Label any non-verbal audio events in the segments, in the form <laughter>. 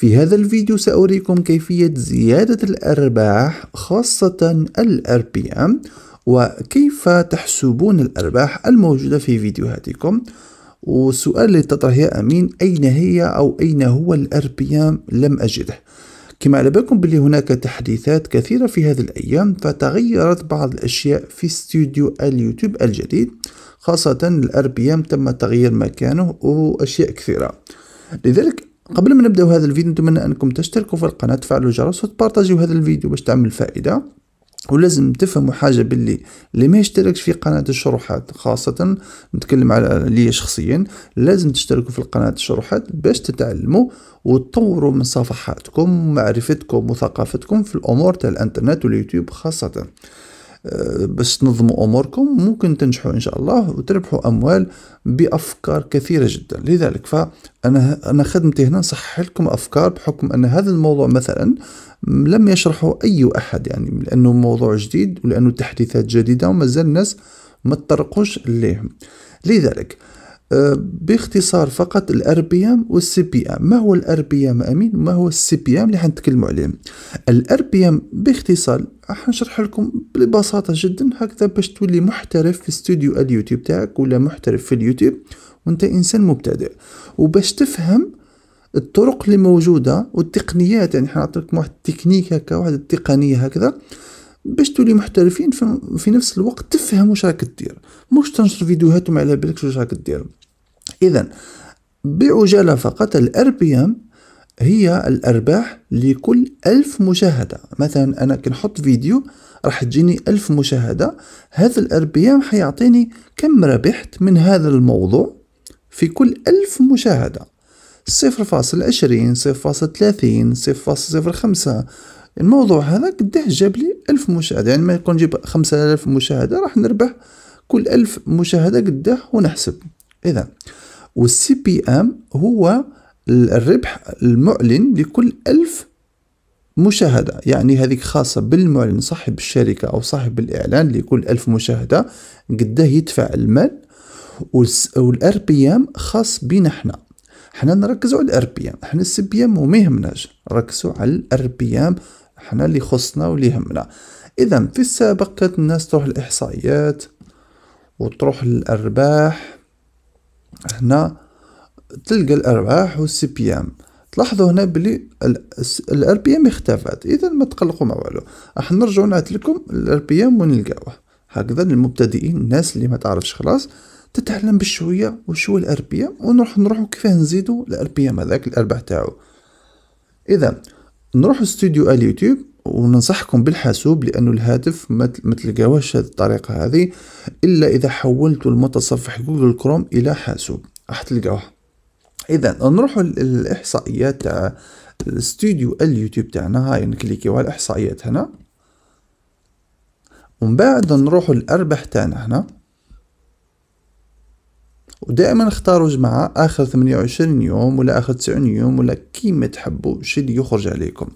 في هذا الفيديو سأريكم كيفية زيادة الأرباح خاصة ال RPM وكيف تحسبون الأرباح الموجودة في فيديوهاتكم وسؤال اللي تطرح يا أمين أين هي أو أين هو ال RPM لم أجده كما على بالكم بلي هناك تحديثات كثيرة في هذه الأيام فتغيرت بعض الأشياء في استوديو اليوتيوب الجديد خاصة ال RPM تم تغيير مكانه وأشياء كثيرة لذلك قبل ما نبداو هذا الفيديو نتمنى انكم تشتركوا في القناه تفعلوا الجرس وتبارطاجيو هذا الفيديو باش تعمل فائده ولازم تفهموا حاجه باللي اللي ما يشتركش في قناه الشروحات خاصه نتكلم على لي شخصيا لازم تشتركوا في القناه الشروحات باش تتعلموا وتطوروا من صفحاتكم ومعرفتكم وثقافتكم في الامور تاع الانترنت واليوتيوب خاصه باش تنظموا اموركم ممكن تنجحوا ان شاء الله وتربحوا اموال بافكار كثيره جدا لذلك فانا انا خدمتي هنا نصحح لكم افكار بحكم ان هذا الموضوع مثلا لم يشرحه اي احد يعني لانه موضوع جديد ولانه تحديثات جديده ومازال الناس ما تطرقوش ليه لذلك آه، باختصار فقط الار بي ام والسي بي ام ما هو الار بي ام امين وما هو السي بي ام اللي حنتكلموا عليهم الار بي ام باختصار نشرح لكم ببساطه جدا هكذا باش تولي محترف في استوديو اليوتيوب تاعك ولا محترف في اليوتيوب وانت انسان مبتدئ وباش تفهم الطرق اللي موجوده والتقنيات يعني حنعطيكم واحد التكنيك هكا واحد التقنيه هكذا باش تولي محترفين في, في نفس الوقت تفهم واش راك دير مش تنشر فيديوهات وما على بالكش واش راك دير إذا بعجالة فقط الاربي ام هي الأرباح لكل ألف مشاهدة مثلا أنا كنحط فيديو راح تجيني ألف مشاهدة هذا الاربي ام حيعطيني كم ربحت من هذا الموضوع في كل ألف مشاهدة صفر فاصل عشرين صفر فاصل ثلاثين صفر فاصل صفر خمسة الموضوع هذا قديه جاب لي ألف مشاهدة يعني ما يكون جيب خمسة ألف مشاهدة راح نربح كل ألف مشاهدة قديه ونحسب إذا والسي بي ام هو الربح المعلن لكل ألف مشاهدة يعني هذيك خاصة بالمعلن صاحب الشركة أو صاحب الإعلان لكل ألف مشاهدة قده يدفع المال والار بي ام خاص بينا حنا حنا نركزوا على الار بي ام حنا السي بي ام وما يهمناش ركزوا على الار بي ام حنا اللي خصنا واللي يهمنا اذا في السابق كانت الناس تروح الاحصائيات وتروح للارباح هنا تلقى الارباح والسي بي ام تلاحظوا هنا بلي الار بي ام اختفت اذا ما تقلقوا ما والو راح نرجعوا نعت لكم الار بي ام ونلقاوه هكذا للمبتدئين الناس اللي ما تعرفش خلاص تتعلم بشويه وش هو الار بي ام ونروح نروحوا كيف نزيدوا الار بي ام هذاك الارباح تاعو اذا نروحوا استوديو اليوتيوب وننصحكم بالحاسوب لأن الهاتف ما تلقاوهش هذه الطريقة هذه إلا إذا حولتوا المتصفح جوجل كروم إلى حاسوب راح تلقاوه إذا نروح للإحصائيات تاع الاستوديو اليوتيوب تاعنا هاي نكليكيو على الإحصائيات هنا ومن بعد نروح للأرباح تاعنا هنا ودائما اختاروا جماعة آخر 28 يوم ولا آخر 90 يوم ولا كيما تحبوا شي يخرج عليكم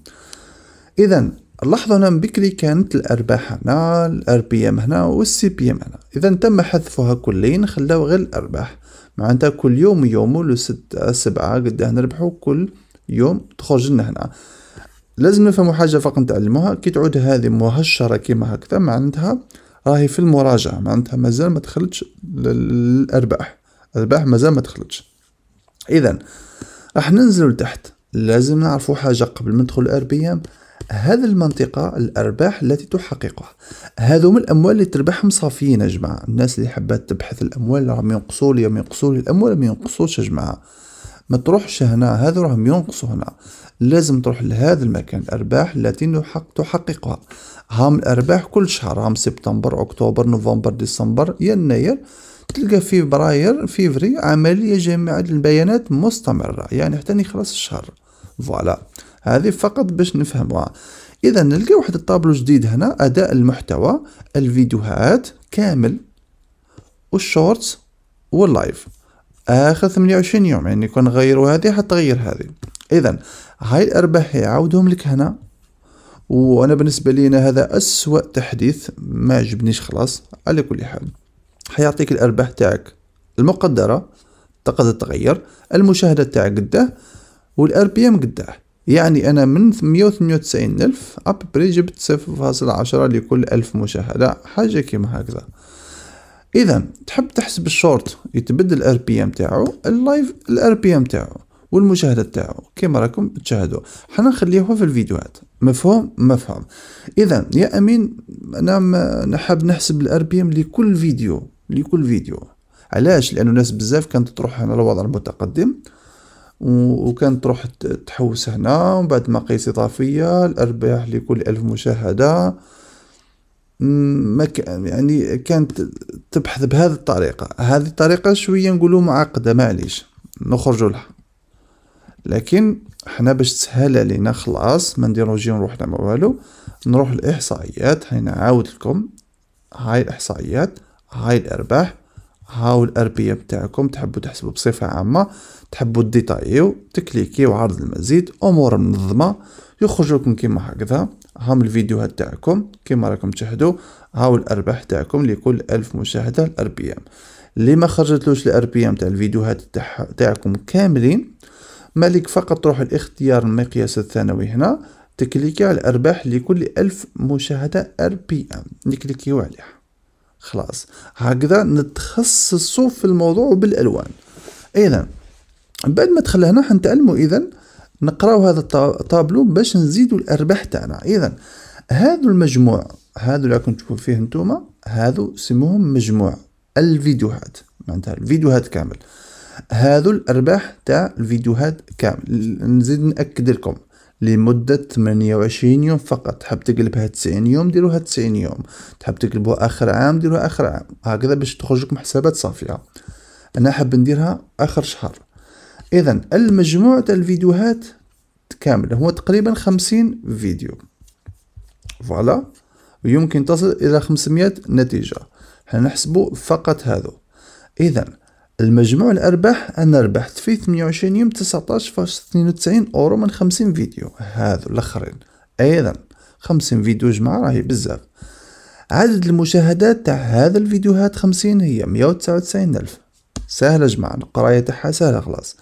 اذا لاحظوا هنا بكري كانت الارباح هنا الار بي ام هنا والسي بي ام هنا اذا تم حذفها كلين خلاو غير الارباح معناتها كل يوم يوم لو ستة سبعة قداه نربحو كل يوم تخرج لنا هنا لازم نفهموا حاجة فقط نتعلموها كي تعود هذه مهشرة كيما هكذا معناتها راهي في المراجعة معناتها مازال ما دخلتش للأرباح الأرباح مازال ما دخلتش إذا راح ننزل لتحت لازم نعرفوا حاجة قبل ما ندخل الأربيام هذه المنطقة الأرباح التي تحققها من الأموال اللي تربحهم صافيين يا جماعة الناس اللي حبات تبحث الأموال راهم ينقصوا لي راهم ينقصوا لي الأموال ما ينقصوش يا جماعة ما تروحش هنا هذو راهم ينقصوا هنا لازم تروح لهذا المكان الأرباح التي نحق تحققها هام الأرباح كل شهر هام سبتمبر أكتوبر نوفمبر ديسمبر يناير تلقى في فبراير فيفري عملية جامعة البيانات مستمرة يعني حتى نخلص الشهر فوالا هذه فقط باش نفهمها اذا نلقى واحد الطابلو جديد هنا اداء المحتوى الفيديوهات كامل والشورتس واللايف اخر 28 يوم يعني كون غيروا هذه حتغير هذه اذا هاي الارباح يعاودهم لك هنا وانا بالنسبه لي هذا اسوا تحديث ما عجبنيش خلاص على كل حال حيعطيك الارباح تاعك المقدره تقدر تغير المشاهده تاعك قداه والار بي ام قداه يعني أنا من 198 ألف أب بري جبت 0.10 لكل ألف مشاهدة حاجة كيما هكذا إذا تحب تحسب الشورت يتبدل الار بي ام تاعو اللايف الار بي ام تاعو والمشاهدة تاعو كيما راكم تشاهدوا حنا نخليوها في الفيديوهات مفهوم مفهوم إذا يا أمين أنا نحب نحسب الار بي ام لكل فيديو لكل فيديو علاش لأنه ناس بزاف كانت تروح على الوضع المتقدم وكانت تروح تحوس هنا ومن بعد مقاييس إضافية الأرباح لكل ألف مشاهدة ما كان يعني كانت تبحث بهذه الطريقة هذه الطريقة شوية نقولوا معقدة معليش نخرجوا لها لكن حنا باش تسهل علينا خلاص ما نديرو جي نروح ما والو نروح الإحصائيات هاي نعاود لكم هاي الإحصائيات هاي الأرباح هاو الأربية بتاعكم تحبوا تحسبوا بصفة عامة تحبوا ديتاييو تكليكيو عرض المزيد امور منظمه يخرج لكم كيما هكذا هام الفيديوهات تاعكم كيما راكم تشاهدوا هاو الارباح تاعكم لكل ألف مشاهده الار بي ام اللي ما خرجتلوش الار بي ام تاع الفيديوهات تاعكم كاملين مالك فقط تروح الاختيار المقياس الثانوي هنا تكليكي على الارباح لكل ألف مشاهده ار بي ام نكليكيو عليها خلاص هكذا نتخصصوا في الموضوع بالالوان اذا من بعد ما دخل هنا حنتعلموا اذا نقراو هذا الطابلو باش نزيدوا الارباح تاعنا اذا هذا المجموع هذا اللي راكم تشوفوا فيه نتوما هذا سموهم مجموع الفيديوهات معناتها الفيديوهات كامل هذا الارباح تاع الفيديوهات كامل نزيد ناكد لكم لمدة 28 يوم فقط تحب تقلبها 90 يوم ديروها 90 يوم تحب تقلبها آخر عام ديروها آخر عام هكذا باش تخرج لكم حسابات صافية أنا حاب نديرها آخر شهر اذا المجموع تاع الفيديوهات كامل هو تقريبا خمسين فيديو فوالا يمكن تصل الى خمسمية نتيجه نحسبو فقط هذا اذا المجموع الارباح انا ربحت في 28 يوم 19.92 اورو من 50 فيديو هذا الاخرين ايضا 50 فيديو جماعه راهي بزاف عدد المشاهدات تاع هذا الفيديوهات 50 هي 199 الف سهله جماعه القرايه تاعها سهله خلاص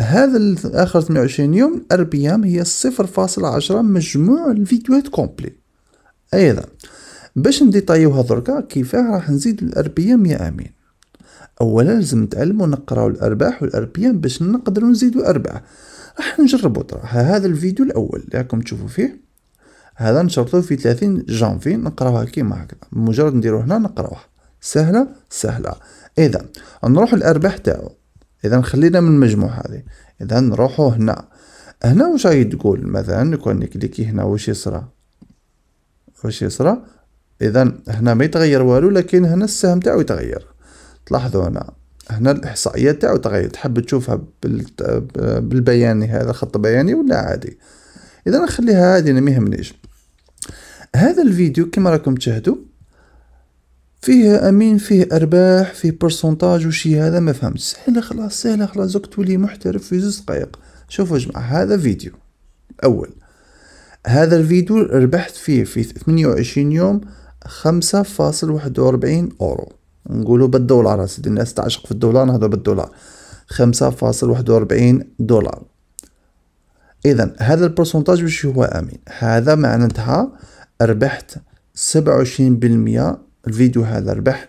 هذا اخر 28 يوم ار بي ام هي 0.10 مجموع الفيديوهات كومبلي ايضا باش نديطايوها دركا كيفاه راح نزيد الار بي ام يا امين اولا لازم نتعلمو نقراو الارباح والار بي ام باش نقدروا نزيدو ارباح راح نجربو ها هذا الفيديو الاول اللي راكم تشوفوا فيه هذا نشرطو في 30 جانفي نقراوها كيما هكذا مجرد نديرو هنا نقراوها سهله سهله اذا نروح الارباح تاعو اذا خلينا من المجموع هذه اذا نروحوا هنا هنا واش راهي تقول مثلا كون نكليكي هنا واش يصرى واش يصرى اذا هنا ما يتغير والو لكن هنا السهم تاعو يتغير تلاحظوا هنا هنا الاحصائيه تاعو تغير تحب تشوفها بالبياني هذا خط بياني ولا عادي اذا نخليها عادي انا ما يهمنيش هذا الفيديو كما راكم تشاهدوا فيه امين فيه ارباح فيه برسونتاج وشي هذا ما فهمت سهله خلاص سهله خلاص زوك تولي محترف في زوز دقائق شوفوا جماعه هذا فيديو اول هذا الفيديو ربحت فيه في 28 يوم 5.41 اورو نقولوا بالدولار سيدي الناس تعشق في الدولار نهضر بالدولار 5.41 دولار اذا هذا البرسنتاج وش هو امين هذا معناتها ربحت 27% الفيديو هذا ربح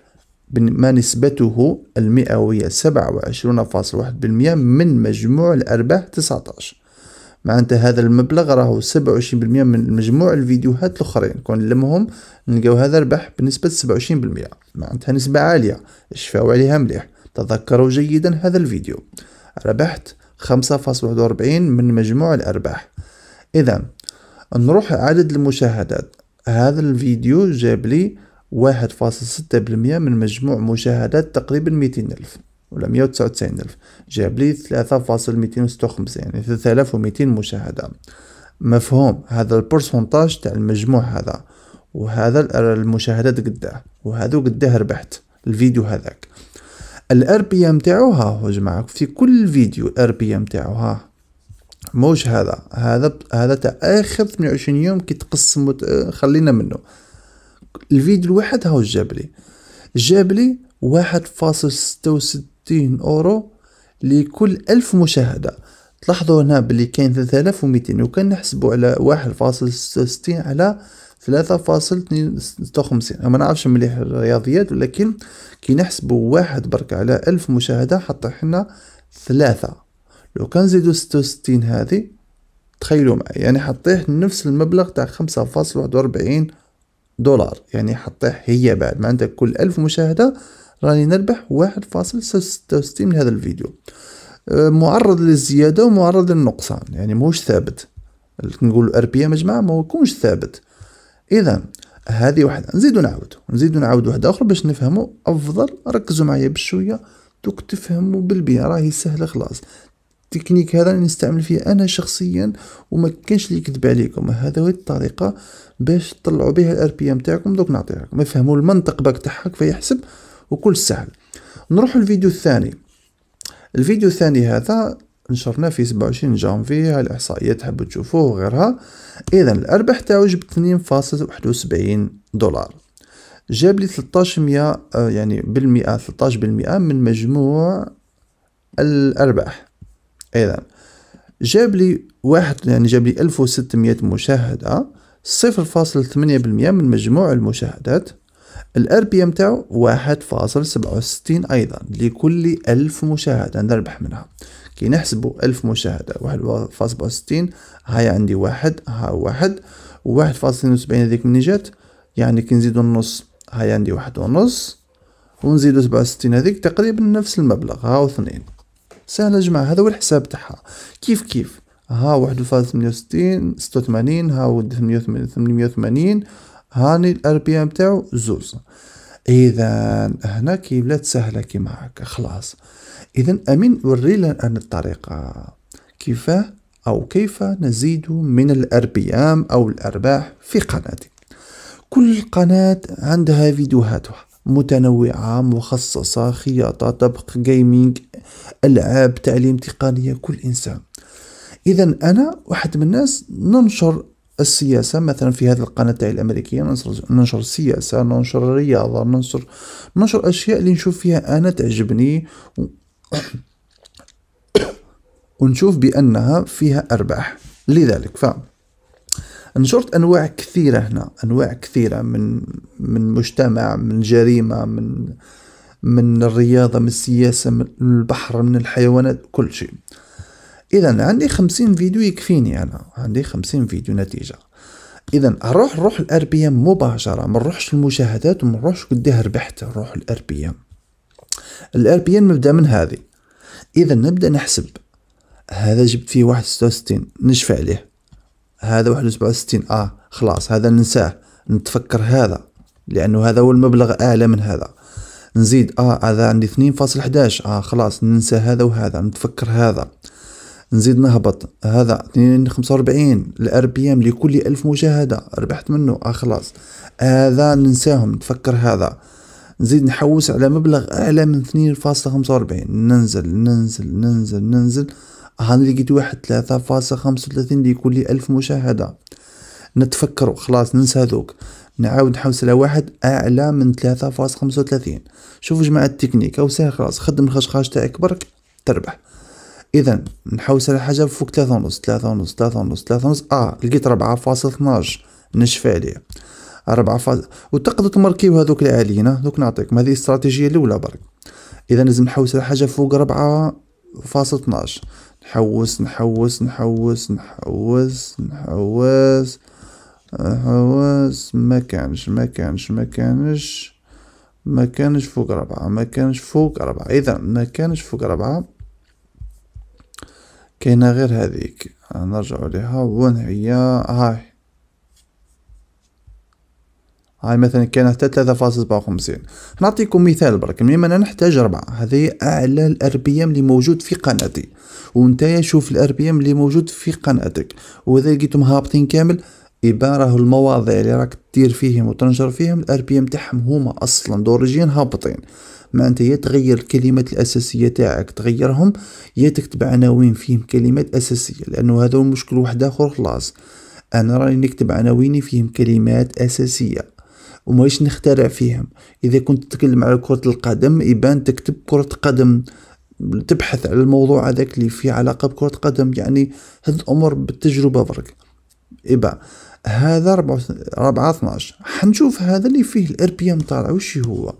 ما نسبته المئوية سبعة وعشرون فاصل واحد بالمئة من مجموع الأرباح تسعة عشر معناتها هذا المبلغ راهو سبعة وعشرين بالمئة من مجموع الفيديوهات الأخرين كون نلمهم نلقاو هذا ربح بنسبة سبعة وعشرين بالمئة معناتها نسبة عالية شفاو عليها مليح تذكروا جيدا هذا الفيديو ربحت خمسة فاصل واحد وأربعين من مجموع الأرباح إذا نروح عدد المشاهدات هذا الفيديو جاب لي واحد فاصل ستة بالمية من مجموع مشاهدات تقريبا ميتين ألف ولا مية وتسعة وتسعين ألف جاب لي ثلاثة فاصل ميتين وستة وخمسين يعني ثلاثة آلاف وميتين مشاهدة مفهوم هذا البرسنتاج تاع المجموع هذا وهذا المشاهدات قداه وهذو قداه ربحت الفيديو هذاك الار بي ام تاعو ها هو جماعه في كل فيديو الار بي ام تاعو ها موش هذا هذا هذا تاع اخر 28 يوم كي تقسم خلينا منه الفيديو الواحد هاو جاب لي جاب لي واحد فاصل ستة وستين اورو لكل ألف مشاهدة تلاحظوا هنا بلي كاين 3200 وكان نحسبوا على واحد فاصل ستة وستين على ثلاثة فاصل ستة وخمسين ما نعرفش مليح الرياضيات ولكن كي نحسبوا واحد برك على ألف مشاهدة حط حنا ثلاثة لو كان زيدو ستة وستين هذه تخيلوا معي يعني حطيه نفس المبلغ تاع خمسة فاصل واحد وأربعين دولار يعني حطيه هي بعد ما عندك كل ألف مشاهدة راني نربح واحد فاصل ستة وستين من هذا الفيديو أه، معرض للزيادة ومعرض للنقصان يعني موش ثابت نقول ار بي ام ما يكونش ثابت اذا هذه واحدة نزيدو نعاود نزيدو نعاود واحدة اخرى باش نفهمو افضل ركزوا معايا بشوية دوك تفهموا بالبيع راهي سهلة خلاص التكنيك هذا نستعمل فيه انا شخصيا وما كانش اللي يكذب عليكم هذا هو الطريقه باش تطلعوا بها الار بي ام تاعكم دوك نعطيها لكم يفهموا المنطق باك تاعها فيحسب وكل سهل نروح الفيديو الثاني الفيديو الثاني هذا نشرناه في 27 جانفي هاي الاحصائيات تحبوا تشوفوه وغيرها اذا الارباح تاعو جبت 2.71 دولار جاب لي 1300 آه، يعني بالمئة 13% من مجموع الارباح اذا جاب لي واحد يعني جاب لي 1600 مشاهدة 0.8% من مجموع المشاهدات الار بي ام تاعو 1.67 ايضا لكل 1000 مشاهدة نربح منها كي نحسبوا 1000 مشاهدة 1.67 هاي عندي واحد ها واحد و 1.72 هذيك مني جات يعني كي نزيدوا النص هاي عندي واحد ونص ونزيدوا 67 هذيك تقريبا نفس المبلغ هاو اثنين سهله جماعه هذا هو الحساب تاعها كيف كيف ها واحد وستين ستة وثمانين ها ود وثمانين هاني الار بي ام تاعو زوز اذا هنا كي بلات سهله كي هكا خلاص اذا امين وري لنا الطريقه كيفاه او كيف نزيد من الار بي ام او الارباح في قناتي كل قناه عندها فيديوهاتها متنوعة مخصصة خياطة طبخ جيمنج العاب تعليم تقنيه كل انسان اذا انا واحد من الناس ننشر السياسة مثلا في هذه القناة تاعي الأمريكية ننشر ننشر السياسة ننشر الرياضة ننشر ننشر أشياء اللي نشوف فيها أنا تعجبني و... <coughs> ونشوف بأنها فيها أرباح لذلك ف نشرت أنواع كثيرة هنا أنواع كثيرة من من مجتمع من جريمة من من الرياضة من السياسة من البحر من الحيوانات كل شيء إذا عندي خمسين فيديو يكفيني أنا عندي خمسين فيديو نتيجة اذا نروح نروح الأربية بي ام مباشره ما نروحش المشاهدات وما نروحش قداه ربحت نروح الأربية بي ام الار بي ام نبدا من هذه اذا نبدا نحسب هذا جبت فيه واحد ستة وستين نشفع عليه هذا واحد سبعة وستين اه خلاص هذا ننساه نتفكر هذا لانه هذا هو المبلغ اعلى من هذا نزيد اه هذا عندي اثنين احداش اه خلاص ننسى هذا وهذا نتفكر هذا نزيد نهبط هذا 245 الار بي ام لكل الف مشاهده ربحت منه اه خلاص هذا ننساهم نتفكر هذا نزيد نحوس على مبلغ اعلى من اثنين خمسة واربعين ننزل ننزل ننزل ننزل آه، هاني لقيت واحد ثلاثة خمسة وثلاثين لكل الف مشاهده نتفكر خلاص ننسى ذوك نعاود نحوس على واحد اعلى من 3.35 شوفوا جماعه التكنيك او سهل خلاص خدم الخشخاش تاعك برك تربح اذا نحوس على حاجه فوق 3.5 3.5 3.5 3.5 اه لقيت 4.12 نشفى عليه أربعة فاز وتقدر تمركيو هذوك العاليين دوك نعطيكم هذه الاستراتيجيه الاولى برك اذا لازم نحوس على حاجه فوق ربعة فاصل 12 نحوس نحوس نحوس نحوس نحوس, نحوس. حواس ما كانش ما كانش ما كانش ما كانش فوق ربعة ما كانش فوق ربعة اذا ما كانش فوق ربعة كاينه غير هذيك نرجع لها وين هي هاي هاي مثلا كان حتى ثلاثة فاصل سبعة وخمسين نعطيكم مثال برك من أنا نحتاج أربعة هذه أعلى الار بي ام اللي موجود في قناتي وانتايا شوف الار بي ام اللي موجود في قناتك وإذا لقيتهم هابطين كامل يبان المواضع اللي راك تدير فيهم وتنشر فيهم الار بي ام تاعهم هما اصلا دوريجين هابطين معناتها يا تغير الكلمات الاساسيه تاعك تغيرهم يا تكتب عناوين فيهم كلمات اساسيه لانه هذا المشكل واحد اخر خلاص انا راني نكتب عناويني فيهم كلمات اساسيه وماش نخترع فيهم اذا كنت تتكلم على كره القدم يبان تكتب كره قدم تبحث على الموضوع هذاك اللي فيه علاقه بكره قدم يعني هاد الامور بالتجربه برك إبا هذا 4 12 حنشوف هذا اللي فيه الار بي ام طالع وش هو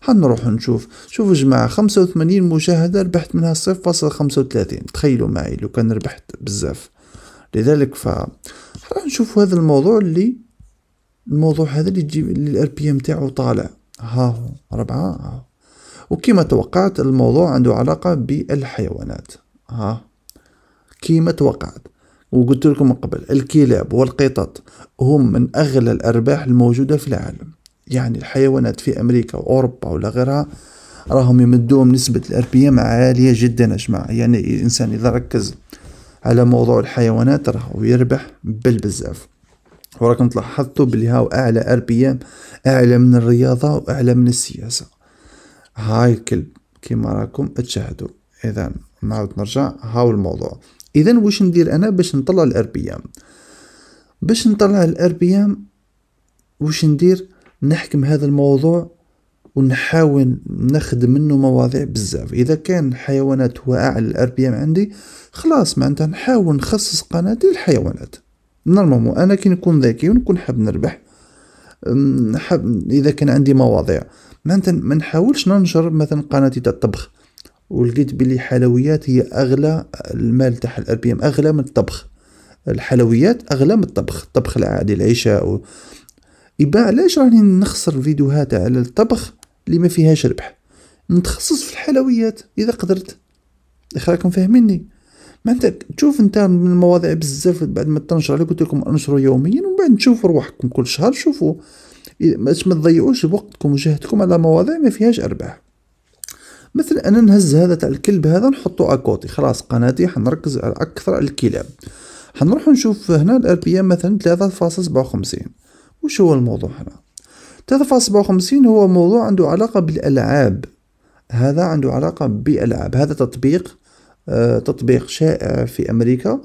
حنروح نشوف شوفوا جماعة 85 مشاهدة ربحت منها 0.35 تخيلوا معي لو كان ربحت بزاف لذلك ف راح نشوف هذا الموضوع اللي الموضوع هذا اللي تجيب اللي الار بي ام تاعو طالع ها هو ربعة وكما توقعت الموضوع عنده علاقة بالحيوانات ها كيما توقعت وقلت لكم من قبل الكلاب والقطط هم من أغلى الأرباح الموجودة في العالم يعني الحيوانات في أمريكا وأوروبا ولا غيرها راهم يمدوهم نسبة ام عالية جدا يا جماعة يعني الإنسان إذا ركز على موضوع الحيوانات راهو يربح بالبزاف وراكم تلاحظتوا بلي هاو أعلى ام أعلى من الرياضة وأعلى من السياسة هاي الكلب كما راكم تشاهدوا إذا نعاود نرجع هاو الموضوع اذا واش ندير انا باش نطلع الاربيام باش نطلع الاربيام واش ندير نحكم هذا الموضوع ونحاول نخدم منه مواضيع بزاف اذا كان حيوانات هو اعلى الاربيام عندي خلاص معناتها نحاول نخصص قناتي للحيوانات نورمالمون انا كي نكون ذكي ونكون حاب نربح حاب اذا كان عندي مواضيع معناتها ما نحاولش ننشر مثلا قناتي تاع الطبخ ولقيت بلي الحلويات هي اغلى المال تاع الاربي بي ام اغلى من الطبخ الحلويات اغلى من الطبخ الطبخ العادي العشاء و... يبا علاش راني نخسر فيديوهات على الطبخ اللي ما فيهاش ربح نتخصص في الحلويات اذا قدرت راكم فاهميني انت تشوف انت من المواضيع بزاف بعد ما تنشر عليه قلت لكم انشروا يوميا ومن بعد تشوفوا روحكم كل شهر شوفوا باش ما تضيعوش وقتكم وجهدكم على مواضيع ما فيهاش ارباح مثل انا نهز هذا تاع الكلب هذا نحطو اكوتي خلاص قناتي حنركز اكثر على الكلاب حنروح نشوف هنا الار بي ام مثلا 3.57 وش هو الموضوع هنا 3.57 هو موضوع عنده علاقة بالألعاب هذا عنده علاقة بالالعاب هذا تطبيق آه تطبيق شائع في أمريكا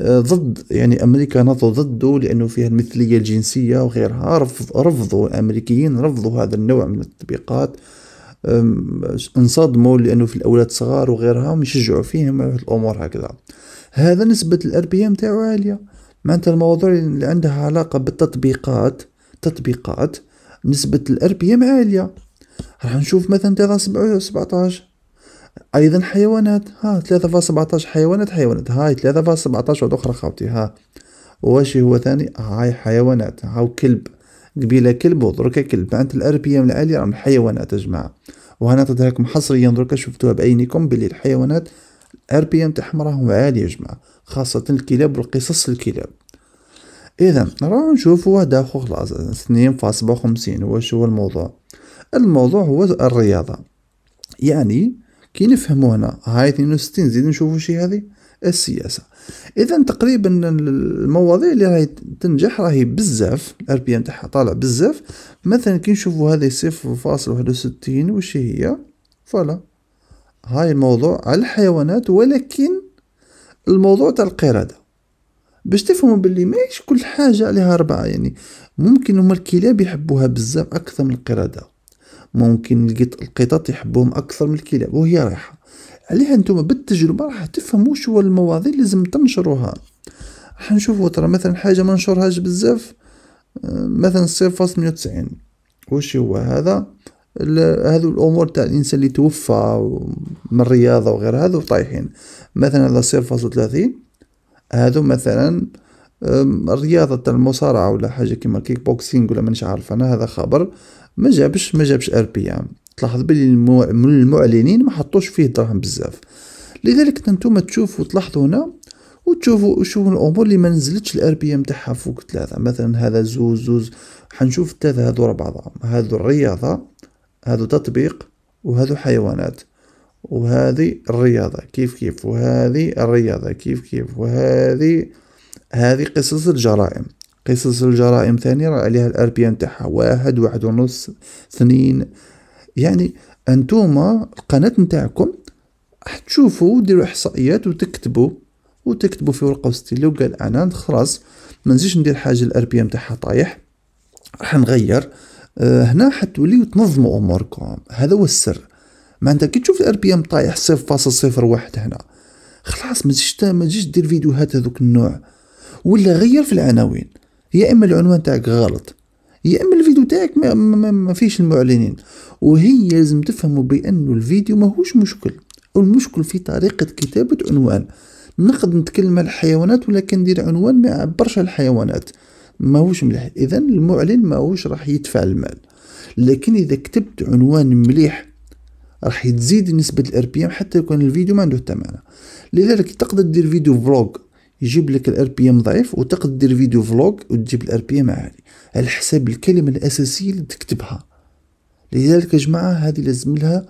آه ضد يعني أمريكا نضوا ضده لأنه فيها المثلية الجنسية وغيرها رفض رفضوا الأمريكيين رفضوا هذا النوع من التطبيقات انصدموا لانه في الاولاد الصغار وغيرها يشجعوا فيهم الامور هكذا هذا نسبه الاربيه نتاعو عاليه معناتها الموضوع اللي عندها علاقه بالتطبيقات تطبيقات نسبه الاربيه عاليه راح نشوف مثلا 17 ايضا حيوانات ها 3.17 حيوانات حيوانات هاي 3.17 واحد اخرى خاوتي ها واش هو ثاني هاي حيوانات هاو كلب قبيله كلب ودركا كلب الار الاربيه من العاليه راهم الحيوانات يا جماعه وهنا نعطيها حصريا دركا شفتوها بعينكم بلي الحيوانات الاربيه تاعهم راهم عاليه يا جماعه خاصه الكلاب والقصص الكلاب اذا راهو نشوفوا واحد اخر خلاص 2.57 واش هو الموضوع الموضوع هو الرياضه يعني كي نفهموا هنا هاي 62 زيد نشوفوا شي هذه السياسه اذا تقريبا المواضيع اللي راهي تنجح راهي بزاف الار بي تاعها طالع بزاف مثلا كي نشوفوا هذه صفر فاصل واحد وستين وش هي فوالا هاي الموضوع على الحيوانات ولكن الموضوع تاع القرده باش تفهموا باللي ماهيش كل حاجه عليها ربعة يعني ممكن هما الكلاب يحبوها بزاف اكثر من القرده ممكن القطط يحبوهم اكثر من الكلاب وهي رايحه عليها نتوما بالتجربه راح تفهموا شو هو المواضيع اللي لازم تنشروها راح نشوفوا ترى مثلا حاجه ما نشرهاش بزاف آه، مثلا صفر فاصل مية وتسعين وش هو هذا هذو الامور تاع الانسان اللي توفى من الرياضه وغير هذو طايحين مثلا هذا صفر فاصل ثلاثين هذو مثلا الرياضه تاع المصارعه ولا حاجه كيما الكيك بوكسينغ ولا مانيش عارف انا هذا خبر ما جابش ما جابش ار بي ام تلاحظ بلي المو... من المعلنين ما حطوش فيه دراهم بزاف لذلك نتوما تشوفوا تلاحظوا هنا وتشوفوا شوفوا الامور اللي ما نزلتش الار بي ام تاعها فوق ثلاثه مثلا هذا زوز زوز حنشوف ثلاثة هذو ربعه هذو الرياضه هذو تطبيق وهذو حيوانات وهذه الرياضة كيف كيف وهذه الرياضة كيف كيف وهذه هذه قصص الجرائم قصص الجرائم ثانية راه عليها الار بي ام تاعها واحد واحد ونص اثنين يعني انتوما القناه نتاعكم تشوفوا وديروا احصائيات وتكتبوا وتكتبوا في ورقه وستيلو قال انا خلاص ما نزيدش ندير حاجه الار بي ام تاعها طايح راح نغير أه هنا حتوليو تنظموا اموركم هذا هو السر معناتها كي تشوف الار بي ام طايح 0.01 هنا خلاص ما تجيش ما تجيش دير فيديوهات هذوك النوع ولا غير في العناوين يا اما العنوان تاعك غلط يا اما الفيديو تاعك ما, ما, ما فيش المعلنين وهي لازم تفهموا بانه الفيديو ماهوش مشكل المشكل في طريقه كتابه عنوان نقد نتكلم على الحيوانات ولكن ندير عنوان ما يعبرش على الحيوانات ماهوش مليح اذا المعلن ماهوش راح يدفع المال لكن اذا كتبت عنوان مليح راح تزيد نسبة ام حتى يكون الفيديو ما عنده حتى معنى لذلك تقدر دير فيديو فلوج يجيب لك الار بي ام ضعيف وتقدر دير فيديو فلوج وتجيب الار بي ام عالي على حساب الكلمه الاساسيه اللي تكتبها لذلك يا جماعه هذه لازم لها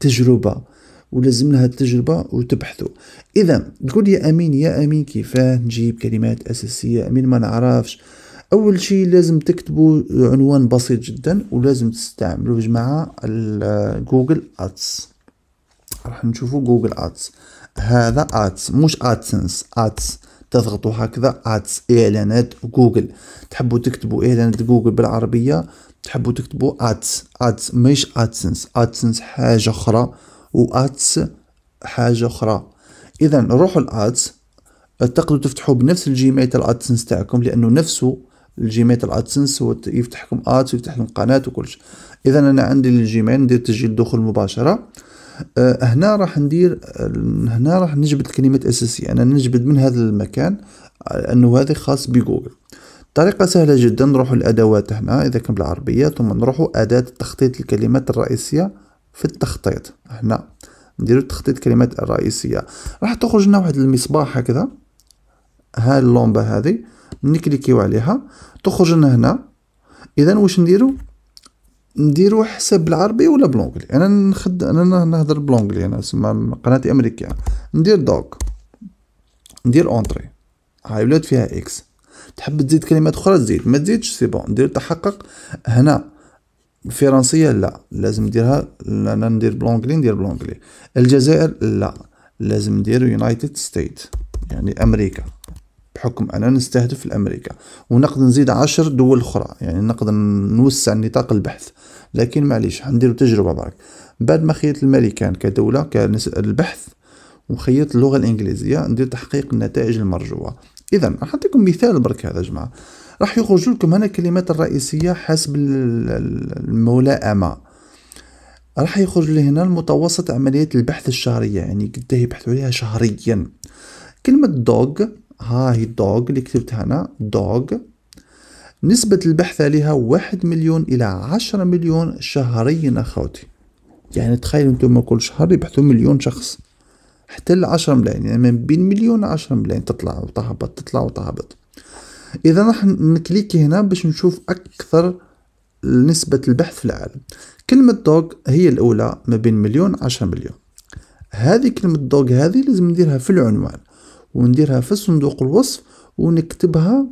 تجربه ولازم لها التجربه وتبحثوا اذا تقول يا امين يا امين كيفاه نجيب كلمات اساسيه امين ما نعرفش اول شيء لازم تكتبوا عنوان بسيط جدا ولازم تستعملوا يا جماعه جوجل ادز راح نشوفوا جوجل ادز هذا ادس مش ادسنس ادس تضغطوا هكذا ادس اعلانات جوجل تحبوا تكتبوا اعلانات جوجل بالعربيه تحبوا تكتبوا ادس ادس مش ادسنس ادسنس حاجه اخرى وادس حاجه اخرى اذا روحوا الادس تقدروا تفتحوا بنفس الجيميل تاع الادسنس تاعكم لانه نفسه الجيميل تاع الادسنس هو يفتح لكم ادس ويفتح لكم قناه وكلش اذا انا عندي الجيميل ندير تسجيل دخول مباشره آه، هنا راح ندير آه، هنا راح نجبد الكلمات الاساسيه انا نجبد من هذا المكان آه، انه هذا خاص بجوجل طريقة سهلة جدا نروح الأدوات هنا إذا كان بالعربية ثم نروح أداة تخطيط الكلمات الرئيسية في التخطيط هنا نديرو تخطيط الكلمات الرئيسية راح تخرج لنا واحد المصباح هكذا ها اللومبة هذه نكليكيو عليها تخرج لنا هنا إذا واش نديرو نديرو حساب بالعربي ولا بلونجلي انا نخد انا نهضر بلونجلي انا سما قناتي امريكيه ندير دوغ ندير اونتري هاي ولات فيها اكس تحب تزيد كلمات اخرى تزيد ما تزيدش سي بون ندير تحقق هنا الفرنسيه لا لازم نديرها انا ندير بلونجلي ندير بلونجلي الجزائر لا لازم ندير يونايتد ستيت يعني امريكا بحكم انا نستهدف الامريكا ونقدر نزيد عشر دول اخرى يعني نقدر نوسع نطاق البحث لكن معليش نديرو تجربه برك بعد ما خيرت الملكان كدوله كالبحث وخيط اللغه الانجليزيه ندير تحقيق النتائج المرجوه اذا راح نعطيكم مثال برك هذا جماعه راح يخرج لكم هنا الكلمات الرئيسيه حسب الملائمه راح يخرج لي هنا المتوسط عمليه البحث الشهريه يعني قد يبحثوا عليها شهريا كلمه دوغ ها هي دوغ اللي كتبتها هنا دوغ نسبة البحث عليها واحد مليون إلى عشرة مليون شهريا أخوتي يعني تخيلوا أنتم كل شهر يبحثوا مليون شخص حتى العشرة ملايين يعني من بين مليون عشرة ملايين تطلع وتهبط تطلع وتهبط إذا راح نكليك هنا باش نشوف أكثر نسبة البحث في العالم كلمة دوغ هي الأولى ما بين مليون عشرة مليون هذه كلمة دوغ هذه لازم نديرها في العنوان ونديرها في صندوق الوصف ونكتبها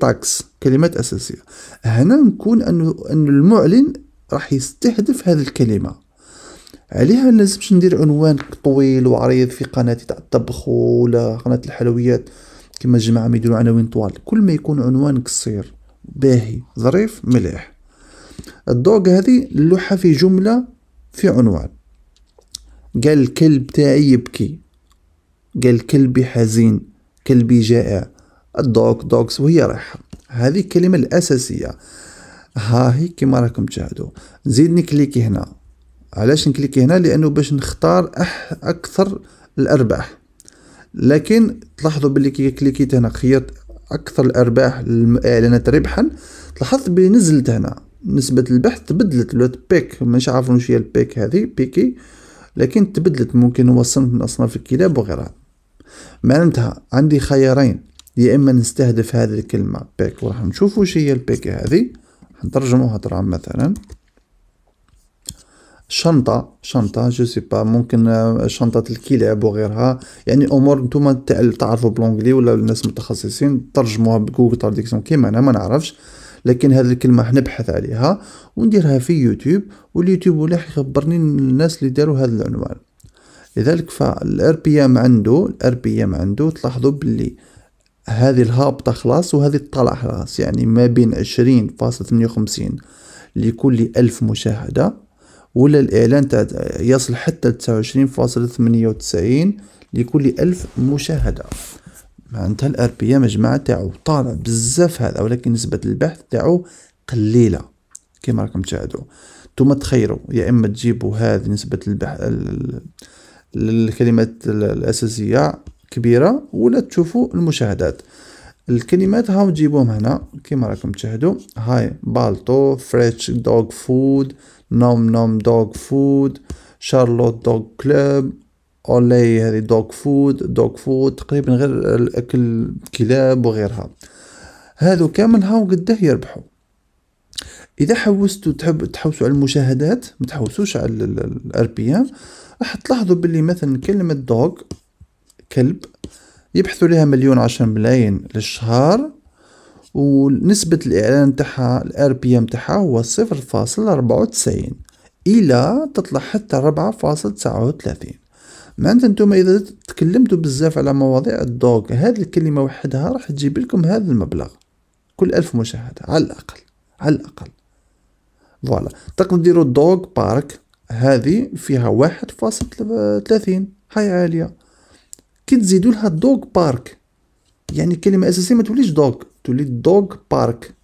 تاكس كلمات اساسيه هنا نكون انه ان المعلن راح يستهدف هذه الكلمه عليها لازم ندير عنوان طويل وعريض في قناتي تاع الطبخ ولا قناه الحلويات كما الجماعه ما يديروا عناوين طوال كل ما يكون عنوان قصير باهي ظريف مليح الدوغ هذه اللوحه في جمله في عنوان قال الكلب تاعي يبكي قال كلبي حزين كلبي جائع الدوك دوكس وهي رايحة هذه الكلمة الأساسية ها هي كما راكم تشاهدوا نزيد نكليكي هنا علاش نكليكي هنا لأنه باش نختار أح أكثر الأرباح لكن تلاحظوا باللي كي كليكيت هنا خيرت أكثر الأرباح الإعلانات ربحا تلاحظت بلي نزلت هنا نسبة البحث تبدلت ولات بيك مش عارف واش هي البيك هذه بيكي لكن تبدلت ممكن هو صنف من أصناف الكلاب وغيرها معناتها عندي خيارين يا اما نستهدف هذه الكلمه بيك وراح نشوفوا واش هي البيك هذه نترجموها طبعا مثلا شنطه شنطه جو سي با ممكن آه، شنطه الكلاب وغيرها يعني امور نتوما تعرفوا بلونجلي ولا الناس متخصصين ترجموها بجوجل ترانسليشن كيما انا ما نعرفش لكن هذه الكلمه راح نبحث عليها ونديرها في يوتيوب واليوتيوب راح يخبرني الناس اللي داروا هذا العنوان لذلك فالار بي ام عنده الار بي ام عنده تلاحظوا باللي هذه الهابطة خلاص وهذه الطلعة خلاص يعني ما بين عشرين فاصلة ثمانية وخمسين لكل ألف مشاهدة ولا الإعلان يصل حتى لتسعة وعشرين فاصلة ثمانية وتسعين لكل ألف مشاهدة معنتها الار بي ام جماعه تاعو طالع بزاف هذا ولكن نسبه البحث تاعو قليله كما راكم تشاهدوا نتوما تخيروا يا اما تجيبوا هذه نسبه البحث الكلمات الاساسيه كبيرة ولا تشوفوا المشاهدات الكلمات هاو نجيبوهم هنا كيما راكم تشاهدوا هاي بالطو فريتش دوغ فود نوم نوم دوغ فود شارلوت دوغ كلوب اولي هذه دوغ فود دوغ فود تقريبا غير الاكل كلاب وغيرها هادو كامل هاو قده يربحوا اذا حوستوا تحب تحوسوا على المشاهدات ما تحوسوش على الار بي ام راح تلاحظوا باللي مثلا كلمه دوغ كلب يبحثوا لها مليون عشرة ملايين للشهر ونسبة الإعلان تاعها الار بي ام تاعها هو صفر فاصل ربعة وتسعين إلى تطلع حتى ربعة فاصل تسعة وثلاثين معناتها انتم إذا تكلمتوا بزاف على مواضيع الدوغ هذه الكلمة وحدها راح تجيب لكم هذا المبلغ كل ألف مشاهدة على الأقل على الأقل فوالا تقدروا ديروا الدوغ بارك هذه فيها واحد فاصل ثلاثين هاي عالية كي لها دوغ بارك يعني كلمة أساسية ما توليش دوغ تولي دوغ بارك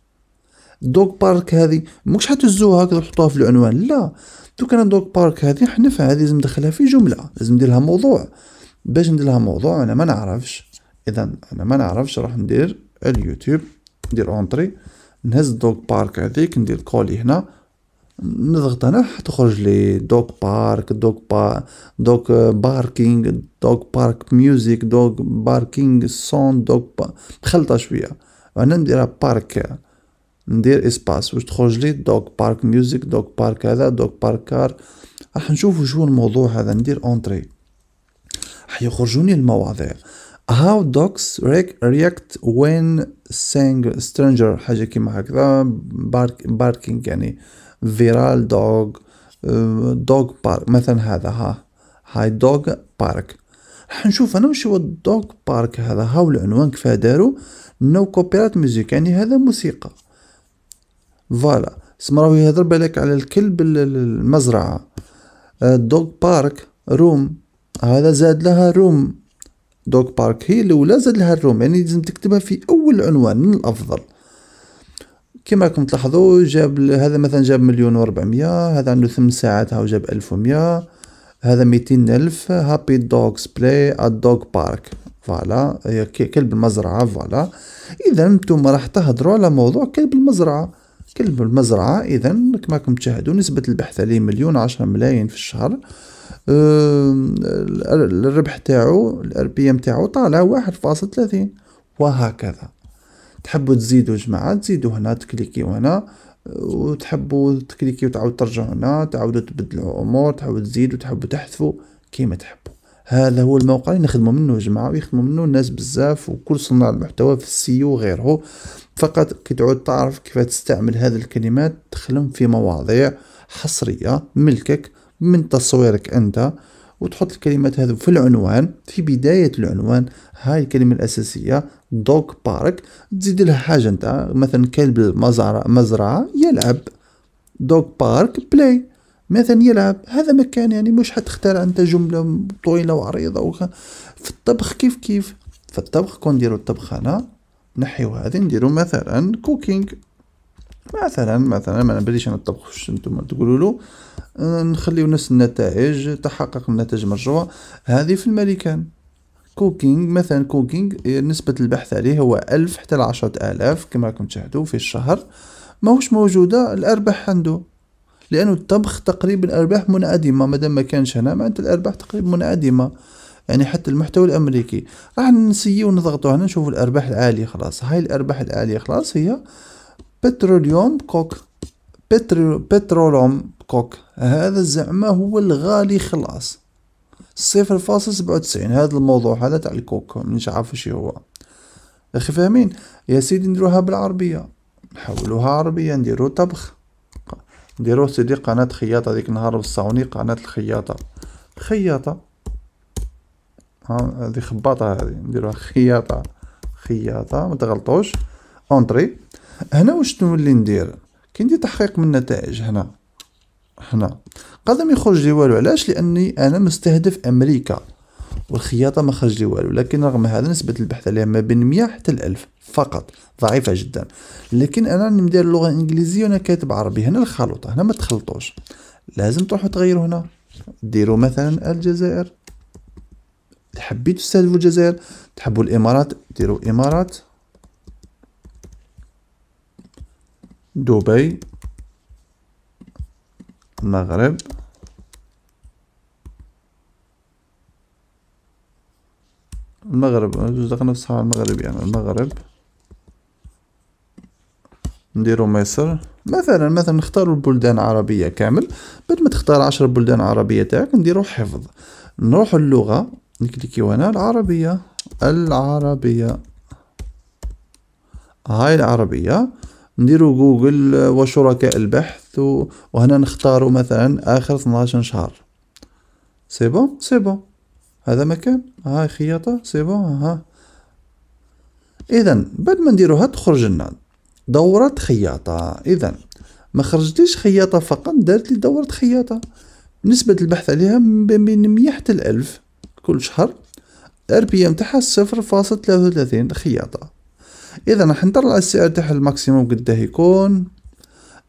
دوغ بارك هذه ماكش حتهزوها هكذا تحطوها في العنوان لا تو كان دوغ بارك هذه حنفها هذه لازم ندخلها في جمله لازم ندير لها موضوع باش ندير لها موضوع انا ما نعرفش اذا انا ما نعرفش راح ندير اليوتيوب ندير اونتري نهز دوغ بارك هذيك ندير كولي هنا نضغط هنا تخرج لي دوك بارك دوك با دوك باركينغ دوك بارك ميوزيك دوك باركينغ سون دوك با مخلطه شويه انا ندير بارك ندير اسباس واش تخرج لي دوك بارك ميوزيك دوك بارك هذا دوك بارك كار راح نشوفوا شو الموضوع هذا ندير اونتري راح يخرجوني المواضيع How dogs react when سينغ stranger حاجة كيما هكذا بارك يعني فيرال دوغ دوغ بارك مثلا هذا ها هاي دوغ بارك راح نشوف انا وش هو الدوغ بارك هذا هاو العنوان كيفاه دارو نو كوبيرات ميوزيك يعني هذا موسيقى فوالا سما راهو يهضر بالك على الكلب المزرعة دوغ بارك روم هذا زاد لها روم دوغ بارك هي الاولى زاد لها الروم يعني لازم تكتبها في اول عنوان من الافضل كما راكم تلاحظوا جاب هذا مثلا جاب مليون وربعمية هذا عنده ثمان ساعات هاو جاب ألف ومية هذا ميتين ألف هابي دوغز بلاي ات دوغ بارك فوالا كلب المزرعة فوالا إذا نتوما راح تهضروا على موضوع كلب المزرعة كلب المزرعة إذا كما راكم تشاهدوا نسبة البحث عليه مليون عشرة ملايين في الشهر الربح تاعو الار بي ام تاعو طالع واحد فاصل ثلاثين وهكذا تحبوا تزيدوا جماعة تزيدوا هنا تكليكيو هنا آه، وتحبوا تكليكيو تعاود ترجعوا هنا تعاودوا تبدلوا امور تحاولوا تزيدوا تحبوا تحذفوا كيما تحبوا هذا هو الموقع اللي نخدموا منه جماعة ويخدموا منه الناس بزاف وكل صناع المحتوى في السيو وغيره فقط كي تعود تعرف كيف تستعمل هذه الكلمات تخدم في مواضيع حصرية ملكك من تصويرك انت وتحط الكلمات هذو في العنوان في بداية العنوان هاي الكلمة الأساسية دوغ بارك تزيد لها حاجة نتاع مثلا كلب المزرعة مزرعة يلعب دوغ بارك بلاي مثلا يلعب هذا مكان يعني مش حتختار انت جملة طويلة وعريضة وخ... في الطبخ كيف كيف في الطبخ كون نديرو الطبخ انا نحيو هذه نديرو مثلا كوكينج مثلا مثلا ما نبديش انا الطبخ واش نتوما تقولوا له آه، نخليو نفس النتائج تحقق النتائج المرجوة هذه في الماريكان كوكينج مثلا كوكينج آه، نسبة البحث عليه هو ألف حتى لعشرة آلاف كما راكم تشاهدوا في الشهر ماهوش موجودة الأرباح عنده لأنه الطبخ تقريبا الأرباح منعدمة مادام ما كانش هنا معناتها الأرباح تقريبا منعدمة يعني حتى المحتوى الأمريكي راح نسيو نضغطو هنا نشوفوا الأرباح العالية خلاص هاي الأرباح العالية خلاص هي بتروليوم كوك بترو بترولوم كوك هذا زعما هو الغالي خلاص صفر فاصل سبعة وتسعين هذا الموضوع هذا تاع الكوك مانيش عارف شي هو اخي فاهمين يا سيدي نديروها بالعربية نحولوها عربية نديرو طبخ نديرو سيدي قناة خياطة ديك النهار وصاوني قناة الخياطة خياطة هذه خباطة هذه نديروها خياطة خياطة ما تغلطوش اونتري هنا واش نولي ندير دي تحقيق من النتائج هنا هنا قادم يخرج لي والو علاش لاني انا مستهدف امريكا والخياطه ما خرج لي والو لكن رغم هذا نسبه البحث عليها ما بين 100 حتى 1000 فقط ضعيفه جدا لكن انا ندير اللغه الانجليزيه وانا كاتب عربي هنا الخلطه هنا ما تخلطوش لازم تروحوا تغيروا هنا ديروا مثلا الجزائر حبيتوا تستهدفوا الجزائر تحبوا الامارات ديروا امارات دبي المغرب المغرب جوج دقنا في المغرب يعني المغرب نديرو مصر مثلا مثلا نختارو البلدان العربية كامل بعد ما تختار عشر بلدان عربية تاعك نديرو حفظ نروح اللغة نكليكيو هنا العربية العربية هاي العربية نديرو جوجل وشركاء البحث وهنا نختارو مثلا اخر 12 شهر سي بون سي بون هذا مكان هاي خياطة سي بون ها اذا بعد ما نديروها تخرج لنا دورة خياطة اذا ما خرجتيش خياطة فقط دارت لي دورة خياطة نسبة البحث عليها من مية حتى الألف كل شهر ار بي ام تاعها صفر فاصل ثلاثة وثلاثين خياطة اذا راح نطلع السعر تاع الماكسيموم قداه يكون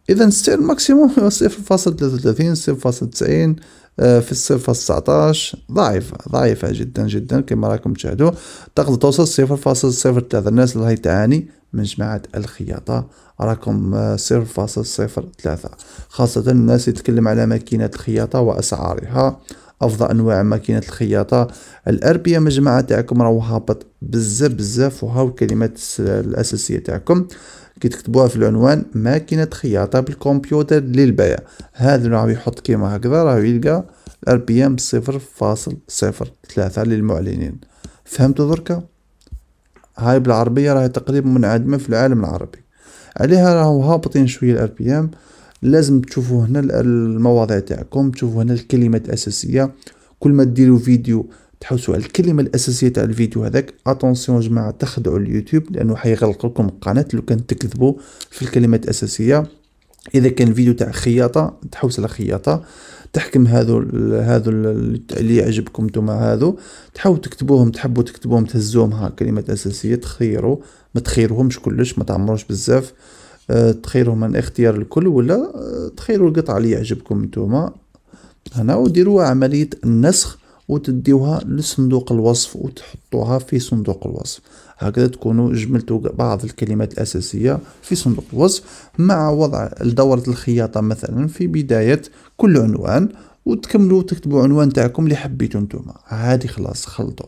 اذا السعر الماكسيموم هو صفر فاصل صفر فاصل تسعين آه، في الصفر فاصل تسعتاش ضعيفة ضعيفة جدا جدا كما راكم تشاهدوا تقدر توصل صفر فاصل صفر ثلاثة الناس اللي هي تعاني من جماعة الخياطة راكم آه، صفر فاصل صفر ثلاثة خاصة الناس يتكلم على ماكينة الخياطة وأسعارها افضل انواع ماكينه الخياطه الاربيه مجموعه تاعكم راهو هابط بزاف بزاف وهاو الكلمات الاساسيه تاعكم كي تكتبوها في العنوان ماكينه خياطه بالكمبيوتر للبيع هذا راهو يحط كيما هكذا راهو يلقى بي ام صفر فاصل صفر ثلاثة للمعلنين فهمتوا دركا هاي بالعربية راهي تقريبا منعدمة في العالم العربي عليها راهو هابطين شوية بي ام لازم تشوفوا هنا المواضيع تاعكم تشوفوا هنا الكلمات الاساسيه كل ما ديروا فيديو تحوسوا على الكلمه الاساسيه تاع الفيديو هذاك اتونسيون جماعه تخدعوا اليوتيوب لانه حيغلق لكم القناه لو كان تكذبوا في الكلمات الاساسيه اذا كان الفيديو تاع خياطه تحوس على خياطه تحكم هذو هذو اللي يعجبكم نتوما هذو تحاولوا تكتبوهم تحبوا تكتبوهم تهزوهم ها كلمات اساسيه تخيروا ما تخيروهمش كلش ما تعمروش بزاف أه، تخيروا من اختيار الكل ولا أه، تخيروا القطعة اللي يعجبكم نتوما هنا وديروا عملية النسخ وتديوها لصندوق الوصف وتحطوها في صندوق الوصف هكذا تكونوا جملتوا بعض الكلمات الأساسية في صندوق الوصف مع وضع دورة الخياطة مثلا في بداية كل عنوان وتكملوا تكتبوا عنوان تاعكم اللي حبيتو نتوما عادي خلاص خلطوا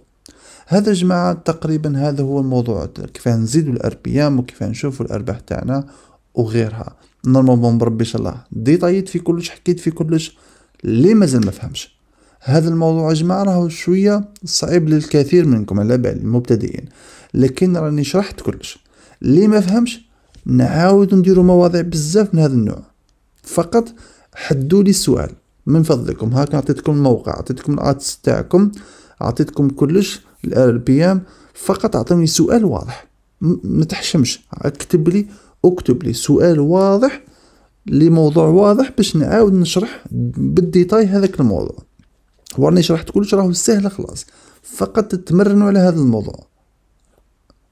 هذا جماعة تقريبا هذا هو الموضوع كيف نزيدوا الاربيام وكيف نشوفوا الارباح تاعنا وغيرها نورمالمون بربي ان شاء الله ديطايت في كلش حكيت في كلش لي مازال ما فهمش هذا الموضوع يا جماعه راهو شويه صعيب للكثير منكم على بال المبتدئين لكن راني شرحت كلش لي ما فهمش نعاود نديرو مواضيع بزاف من هذا النوع فقط حدوا لي السؤال من فضلكم هاك عطيتكم الموقع عطيتكم الادس تاعكم عطيتكم كلش الار بي ام فقط اعطوني سؤال واضح ما تحشمش اكتب لي اكتب لي سؤال واضح لموضوع واضح باش نعاود نشرح بالديتاي هذاك الموضوع وراني شرحت كلش راهو سهل خلاص فقط تمرنوا على هذا الموضوع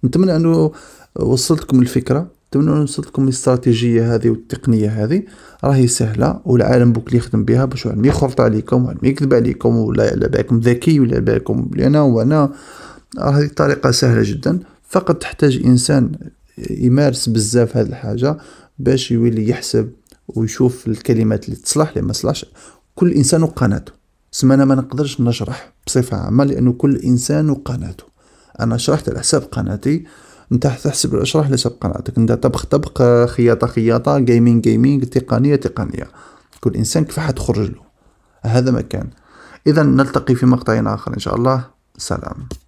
نتمنى انه وصلتكم الفكره تمنوا نوصل لكم الاستراتيجيه هذه والتقنيه هذه راهي سهله والعالم بوك اللي يخدم بها باش ما يخرط عليكم وعلم يكذب عليكم ولا على بالكم ذكي ولا على بالكم انا وانا هذه طريقه سهله جدا فقط تحتاج انسان يمارس بزاف هذه الحاجه باش يولي يحسب ويشوف الكلمات اللي تصلح اللي ما تصلحش كل انسان وقناته سما انا ما نقدرش نشرح بصفه عامه لانه كل انسان وقناته انا شرحت على حساب قناتي انت تحسب اشرح لي سب قناتك انت طبخ طبخ خياطه خياطه جيمنج جيمنج تقنيه تقنيه كل انسان كيف حتخرج له هذا مكان اذا نلتقي في مقطع اخر ان شاء الله سلام